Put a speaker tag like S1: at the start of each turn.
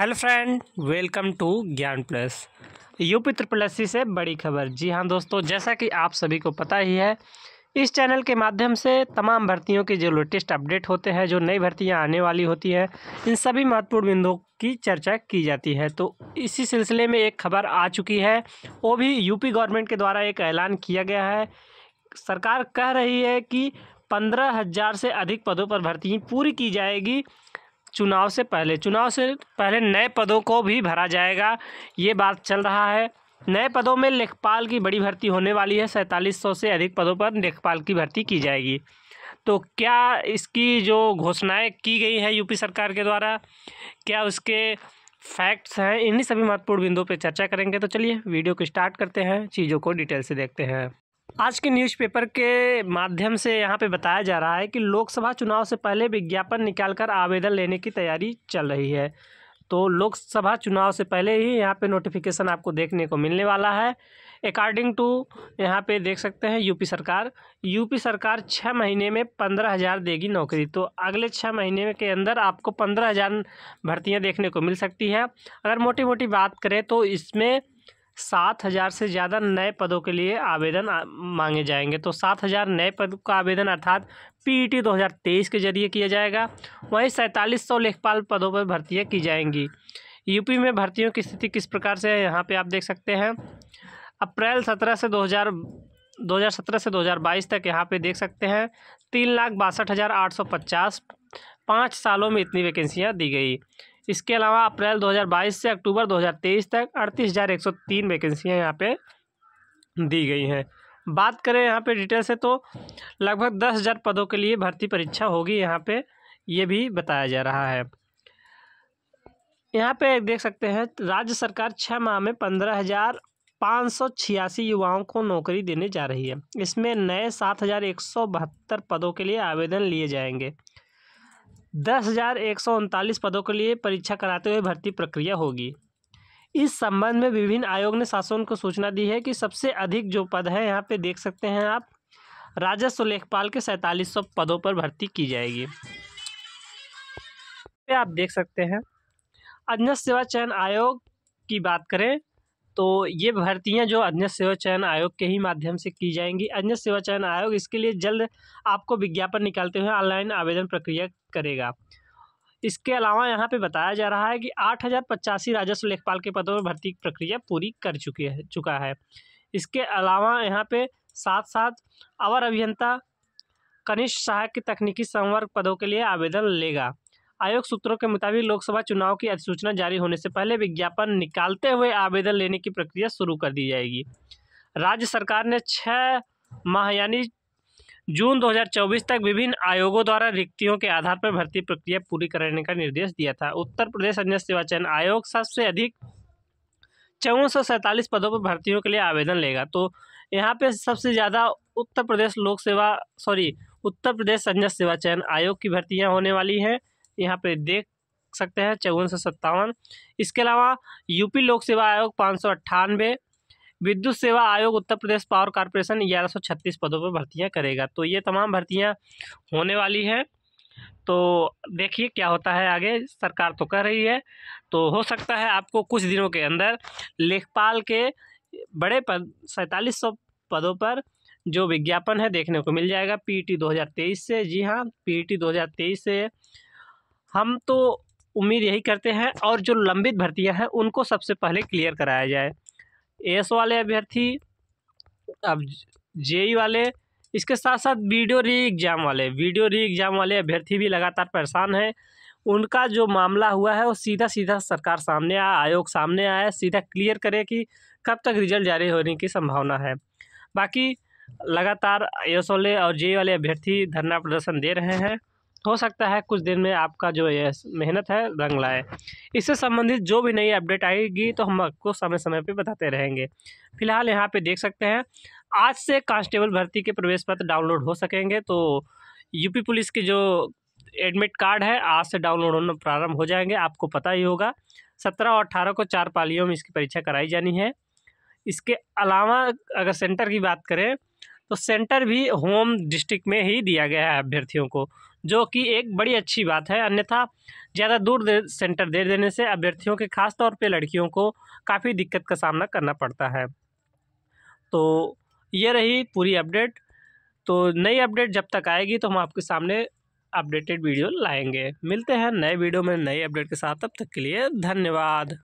S1: hello friend welcome to Gyan plus UP triple S से बड़ी खबर जी हाँ दोस्तों जैसा कि आप सभी को पता ही है इस चैनल के माध्यम से तमाम भर्तियों के जो लेटेस्ट अपडेट होते हैं जो नई भर्तियां आने वाली होती हैं इन सभी महत्वपूर्ण बिंदुओं की चर्चा की जाती है तो इसी सिलसिले में एक खबर आ चुकी है वो भी यूपी गवर्नमेंट के द्वारा एक ऐलान किया गया है सरकार कह रही है कि पंद्रह हज़ार से अधिक पदों पर भर्ती पूरी की जाएगी चुनाव से पहले चुनाव से पहले नए पदों को भी भरा जाएगा ये बात चल रहा है नए पदों में लेखपाल की बड़ी भर्ती होने वाली है सैंतालीस सौ से अधिक पदों पर लेखपाल की भर्ती की जाएगी तो क्या इसकी जो घोषणाएं की गई हैं यूपी सरकार के द्वारा क्या उसके फैक्ट्स हैं इन्हीं सभी महत्वपूर्ण बिंदुओं पर चर्चा करेंगे तो चलिए वीडियो को स्टार्ट करते हैं चीज़ों को डिटेल से देखते हैं आज के न्यूज़पेपर के माध्यम से यहाँ पे बताया जा रहा है कि लोकसभा चुनाव से पहले विज्ञापन निकालकर आवेदन लेने की तैयारी चल रही है तो लोकसभा चुनाव से पहले ही यहाँ पे नोटिफिकेशन आपको देखने को मिलने वाला है अकॉर्डिंग टू यहाँ पे देख सकते हैं यूपी सरकार यूपी सरकार छः महीने में पंद्रह हज़ार देगी नौकरी तो अगले छः महीने के अंदर आपको पंद्रह हज़ार भर्तियाँ देखने को मिल सकती है अगर मोटी मोटी बात करें तो इसमें सात हज़ार से ज़्यादा नए पदों के लिए आवेदन मांगे जाएंगे तो सात हज़ार नए पद का आवेदन अर्थात पीईटी 2023 के जरिए किया जाएगा वहीं सैंतालीस सौ लेखपाल पदों पर भर्तियाँ की जाएंगी यूपी में भर्तियों की स्थिति किस प्रकार से है यहाँ पे आप देख सकते हैं अप्रैल सत्रह से दो हज़ार 2017 से 2022 तक यहाँ पे देख सकते हैं तीन लाख बासठ हज़ार आठ सौ पचास पाँच सालों में इतनी वैकेंसियाँ दी गई इसके अलावा अप्रैल 2022 से अक्टूबर 2023 तक अड़तीस हज़ार एक सौ तीन वैकेंसियाँ यहाँ पे दी गई हैं बात करें यहाँ पे डिटेल से तो लगभग दस हज़ार पदों के लिए भर्ती परीक्षा होगी यहाँ पे ये भी बताया जा रहा है यहाँ पे देख सकते हैं राज्य सरकार छः माह में पंद्रह हज़ार पाँच सौ छियासी युवाओं को नौकरी देने जा रही है इसमें नए सात हज़ार एक सौ बहत्तर पदों के लिए आवेदन लिए जाएंगे दस हज़ार एक सौ उनतालीस पदों के लिए परीक्षा कराते हुए भर्ती प्रक्रिया होगी इस संबंध में विभिन्न आयोग ने शासन को सूचना दी है कि सबसे अधिक जो पद हैं यहाँ पे देख सकते हैं आप राजस्व लेखपाल के सैंतालीस सौ पदों पर भर्ती की जाएगी पे आप देख सकते हैं अन्य सेवा चयन आयोग की बात करें तो ये भर्तियाँ जो अन्य सेवा चयन आयोग के ही माध्यम से की जाएंगी अन्य सेवा चयन आयोग इसके लिए जल्द आपको विज्ञापन निकालते हुए ऑनलाइन आवेदन प्रक्रिया करेगा इसके अलावा यहाँ पे बताया जा रहा है कि आठ हज़ार पचासी राजस्व लेखपाल के पदों में भर्ती प्रक्रिया पूरी कर चुकी है चुका है इसके अलावा यहाँ पे साथ साथ अवर अभियंता कनिष्ठ सहायक के तकनीकी संवर्ग पदों के लिए आवेदन लेगा आयोग सूत्रों के मुताबिक लोकसभा चुनाव की अधिसूचना जारी होने से पहले विज्ञापन निकालते हुए आवेदन लेने की प्रक्रिया शुरू कर दी जाएगी राज्य सरकार ने छः माह यानी जून 2024 तक विभिन्न आयोगों द्वारा रिक्तियों के आधार पर भर्ती प्रक्रिया पूरी कराने का निर्देश दिया था उत्तर प्रदेश अन्य सेवा चयन आयोग सबसे अधिक चौवन सौ सैंतालीस पदों पर भर्तियों के लिए आवेदन लेगा तो यहाँ पे सबसे ज़्यादा उत्तर प्रदेश लोक सेवा सॉरी उत्तर प्रदेश अन्य सेवा चयन आयोग की भर्तियाँ होने वाली हैं यहाँ पे देख सकते हैं चौवन सौ सत्तावन इसके अलावा यूपी लोक सेवा आयोग पाँच सौ अट्ठानवे विद्युत सेवा आयोग उत्तर प्रदेश पावर कॉरपोरेशन ग्यारह सौ छत्तीस पदों पर भर्तियाँ करेगा तो ये तमाम भर्तियाँ होने वाली हैं तो देखिए क्या होता है आगे सरकार तो कह रही है तो हो सकता है आपको कुछ दिनों के अंदर लेखपाल के बड़े पद सैंतालीस सौ पदों पर जो विज्ञापन है देखने को मिल जाएगा पीटी 2023 से जी हाँ पीटी 2023 से हम तो उम्मीद यही करते हैं और जो लंबित भर्तियां हैं उनको सबसे पहले क्लियर कराया जाए एस वाले अभ्यर्थी अब जेई e वाले इसके साथ साथ वीडियो री एग्ज़ाम वाले वीडियो री एग्ज़ाम वाले अभ्यर्थी भी लगातार परेशान हैं उनका जो मामला हुआ है वो सीधा सीधा सरकार सामने आया आयोग सामने आया सीधा क्लियर करे कि कब तक रिजल्ट जारी होने की संभावना है बाकी लगातार एस वाले और जे e वाले अभ्यर्थी धरना प्रदर्शन दे रहे हैं हो सकता है कुछ दिन में आपका जो ये मेहनत है रंग लाए इससे संबंधित जो भी नई अपडेट आएगी तो हम आपको समय समय पर बताते रहेंगे फिलहाल यहाँ पे देख सकते हैं आज से कांस्टेबल भर्ती के प्रवेश पत्र डाउनलोड हो सकेंगे तो यूपी पुलिस के जो एडमिट कार्ड है आज से डाउनलोड होना प्रारंभ हो जाएंगे आपको पता ही होगा सत्रह और अठारह को चार पालियों में इसकी परीक्षा कराई जानी है इसके अलावा अगर सेंटर की बात करें तो सेंटर भी होम डिस्ट्रिक्ट में ही दिया गया है अभ्यर्थियों को जो कि एक बड़ी अच्छी बात है अन्यथा ज़्यादा दूर दे, सेंटर दे देने से अभ्यर्थियों के खास तौर पे लड़कियों को काफ़ी दिक्कत का सामना करना पड़ता है तो ये रही पूरी अपडेट तो नई अपडेट जब तक आएगी तो हम आपके सामने अपडेटेड वीडियो लाएंगे मिलते हैं नए वीडियो में नई अपडेट के साथ तब तक के लिए धन्यवाद